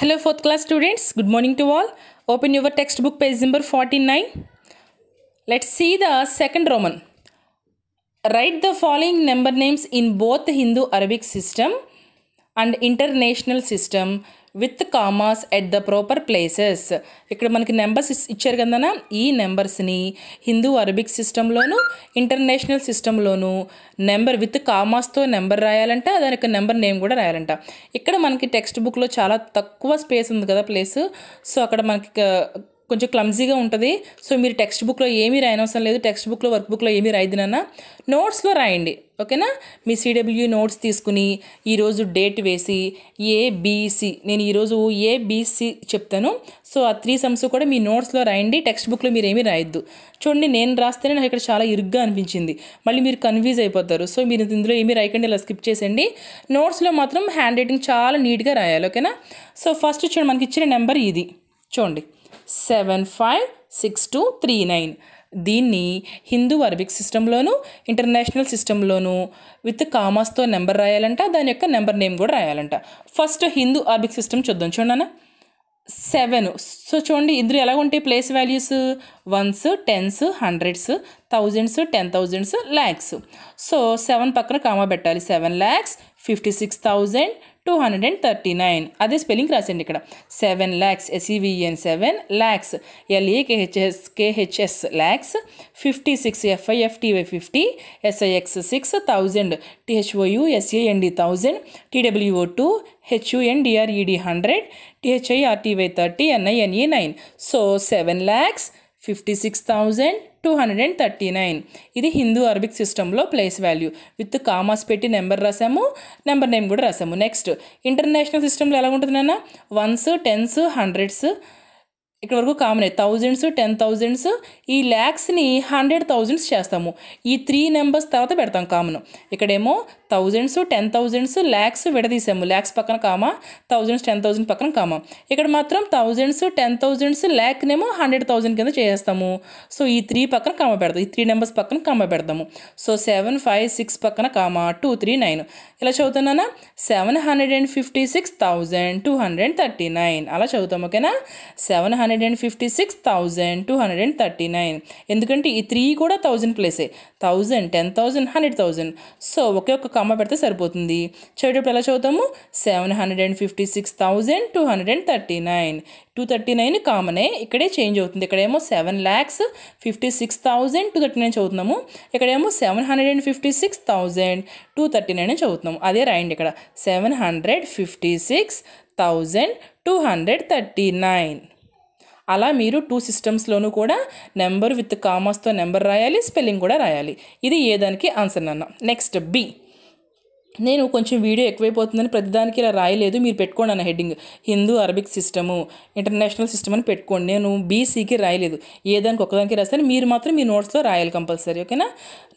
Hello fourth class students, good morning to all. Open your textbook page number 49. Let's see the second Roman. Write the following number names in both Hindu Arabic system and international system with commas at the proper places ఇక్కడ మనకి numbers ఇచ్చారు కదా ఈ నెంబర్స్ని Hindu Arabic సిస్టంలోను international సిస్టంలోను number with కామాస్తో number రాయాలంట దాని యొక్క నెంబర్ నేమ్ కూడా రాయాలంట ఇక్కడ మనకి టెక్స్ట్ బుక్లో చాలా తక్కువ స్పేస్ ఉంది కదా ప్లేస్ సో అక్కడ మనకి కొంచెం క్లమ్జీగా ఉంటుంది సో మీరు టెక్స్ట్ బుక్లో ఏమీ రాయనవసరం లేదు టెక్స్ట్ బుక్లో వర్క్ బుక్లో ఏమీ రాయదు నోట్స్లో రాయండి ఓకేనా మీ సిడబ్ల్యూ నోట్స్ తీసుకుని ఈరోజు డేట్ వేసి ఏబీసీ నేను ఈరోజు ఏబీసీ చెప్తాను సో ఆ త్రీ సమ్స్ కూడా మీ నోట్స్లో రాయండి టెక్స్ట్ బుక్లో మీరు ఏమీ రాయొద్దు చూడండి నేను రాస్తేనే నాకు ఇక్కడ చాలా ఇరుగ్గా అనిపించింది మళ్ళీ మీరు కన్ఫ్యూజ్ అయిపోతారు సో మీరు ఇందులో ఏమీ రాయకండి ఇలా స్కిప్ చేసేయండి నోట్స్లో మాత్రం హ్యాండ్ రైటింగ్ చాలా నీట్గా రాయాలి ఓకేనా సో ఫస్ట్ చూడండి మనకి ఇచ్చిన నెంబర్ ఇది చూడండి seven five six two three nine దీన్ని హిందూ అరబిక్ సిస్టంలోను ఇంటర్నేషనల్ సిస్టంలోను విత్ కామాస్తో నెంబర్ రాయాలంట దాని యొక్క నెంబర్ నేమ్ కూడా రాయాలంట ఫస్ట్ హిందూ అరబిక్ సిస్టమ్ చూద్దాం చూడన్నా సెవెన్ సో చూడండి ఇద్దరు ఎలా ఉంటాయి place values ones tens hundreds thousands ten thousands lakhs so seven పక్కన కామా పెట్టాలి seven lakhs fifty six thousand two hundred and thirty nine అదే స్పెల్లింగ్ రాసండి ఇక్కడ seven lakhs S E V E N seven lakhs ఎల్ఏకేహెచ్ఎస్ కేహెచ్ఎస్ lakhs fifty six ఎఫ్ఐఎఫ్టీవై fifty SIX six thousand టిహెచ్ఓయు ఎస్ఏఎన్డి thousand T W O two హెచ్యుఎన్డిఆర్ఈడి hundred టిహెచ్ఐఆర్టీవై thirty NINE nine so seven lakhs fifty six thousand two hundred and thirty nine ఇది Hindu Arabic సిస్టంలో place value with commas పెట్టి number రాసాము number name కూడా రాసాము next international సిస్టంలో ఎలా ఉంటుంది నాన్న once tens hundreds ఇక్కడ వరకు కామనే థౌజండ్స్ టెన్ థౌజండ్స్ ఈ ల్యాక్స్ని హండ్రెడ్ థౌజండ్స్ చేస్తాము ఈ త్రీ నెంబర్స్ తర్వాత పెడతాం కామన్ ఇక్కడేమో థౌజండ్స్ టెన్ థౌజండ్స్ ల్యాక్స్ విడదీసాము ల్యాక్స్ పక్కన కామా థౌజండ్స్ టెన్ థౌజండ్ పక్కన కామా ఇక్కడ మాత్రం థౌజండ్స్ టెన్ థౌజండ్స్ ల్యాక్నేమో హండ్రెడ్ థౌజండ్ కింద చేస్తాము సో ఈ త్రీ పక్కన కామ పెడతాం ఈ త్రీ నెంబర్స్ పక్కన కామ పెడతాము సో సెవెన్ ఫైవ్ సిక్స్ పక్కన కామా టూ త్రీ నైన్ ఇలా చదువుతున్నానా seven hundred and fifty six thousand two hundred thirty nine అలా చదువుతాం ఓకేనా seven hundred and fifty six thousand two hundred and thirty nine ఎందుకంటే ఈ త్రీ కూడా థౌజండ్ ప్లేసే thousand ten thousand hundred thousand so ఒకే ఒక కమ్మ పెడితే సరిపోతుంది చదివేటప్పుడు ఎలా చదువుతాము seven hundred and fifty six thousand two hundred and thirty nine two thirty nine కామనే ఇక్కడే చేంజ్ అవుతుంది ఇక్కడేమో seven lakhs fifty six thousand two thirty nine చదువుతున్నాము ఇక్కడేమో seven hundred and fifty six thousand two thirty nine చదువుతున్నాము అదే రాయండి ఇక్కడ seven hundred fifty six thousand two hundred thirty nine అలా మీరు టూ సిస్టమ్స్లోనూ కూడా నెంబర్ విత్ కామాస్తో నెంబర్ రాయాలి స్పెల్లింగ్ కూడా రాయాలి ఇది ఏదానికి ఆన్సర్ అన్నా నెక్స్ట్ బి నేను కొంచెం వీడియో ఎక్కువైపోతుందని ప్రతిదానికి ఇలా రాయలేదు మీరు పెట్టుకోండి అన్న heading Hindu Arabic system international system అని పెట్టుకోండి నేను బీసీకి రాయలేదు ఏదానికి ఒకదానికి రాస్తాను మీరు మాత్రం మీ నోట్స్లో రాయాలి కంపల్సరీ ఓకేనా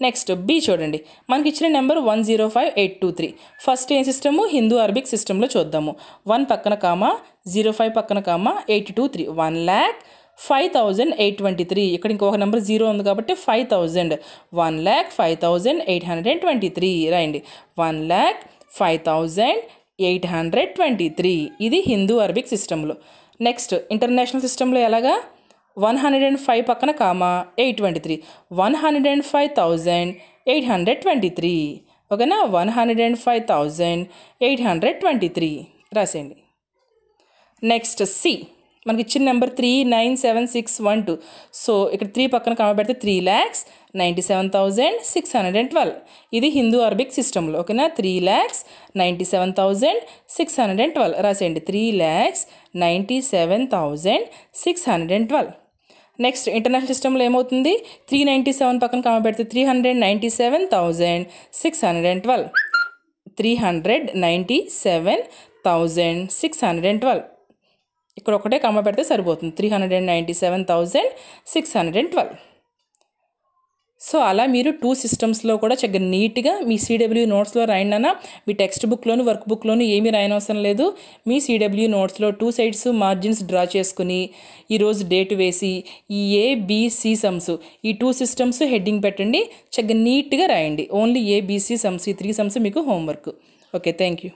నెక్స్ట్ బి చూడండి మనకి ఇచ్చిన number one zero five eight two three first A system Hindu Arabic సిస్టంలో చూద్దాము వన్ పక్కన కామా జీరో ఫైవ్ పక్కన comma eight two three one lakh five thousand eight twenty three ఇక్కడ ఇంకొక నెంబర్ జీరో ఉంది కాబట్టి five thousand one lakh five thousand eight hundred and twenty three రండి one lakh five thousand eight hundred twenty three ఇది Hindu Arabic సిస్టంలో next international సిస్టంలో ఎలాగా one hundred and five పక్కన comma eight twenty three one hundred and five thousand eight hundred twenty three ఓకేనా one hundred and five thousand eight hundred twenty three రాసేయండి next C మనకి ఇచ్చిన number three nine seven six one two so ఇక్కడ three పక్కన కనబడితే three lakhs ninety seven thousand six hundred and twelve ఇది Hindu Arabic సిస్టంలో ఓకేనా three lakhs ninety seven thousand six hundred and twelve రాసేయండి three lakhs ninety seven thousand six hundred and twelve next international సిస్టంలో ఏమవుతుంది three ninety seven పక్కన కనబడితే three hundred ninety seven thousand six hundred and twelve three hundred ninety seven thousand six hundred and twelve ఇక్కడ ఒకటే comma పెడితే సరిపోతుంది three hundred and ninety seven thousand six hundred and twelve so అలా మీరు two సిస్టమ్స్లో కూడా చక్కగా నీట్గా మీ సిడబ్ల్యూ నోట్స్లో రాయినా మీ టెక్స్ట్ బుక్లోను వర్క్ బుక్లోను ఏమీ రాయనవసరం లేదు మీ సిడబ్ల్యూ నోట్స్లో టూ సైడ్స్ మార్జిన్స్ డ్రా చేసుకుని ఈరోజు డేట్ వేసి ఈ ఏబిసి సమ్స్ ఈ టూ సిస్టమ్స్ హెడ్డింగ్ పెట్టండి చక్కగా నీట్గా రాయండి ఓన్లీ ఏబిసి సమ్స్ ఈ త్రీ సమ్స్ మీకు హోంవర్క్ ఓకే థ్యాంక్ యూ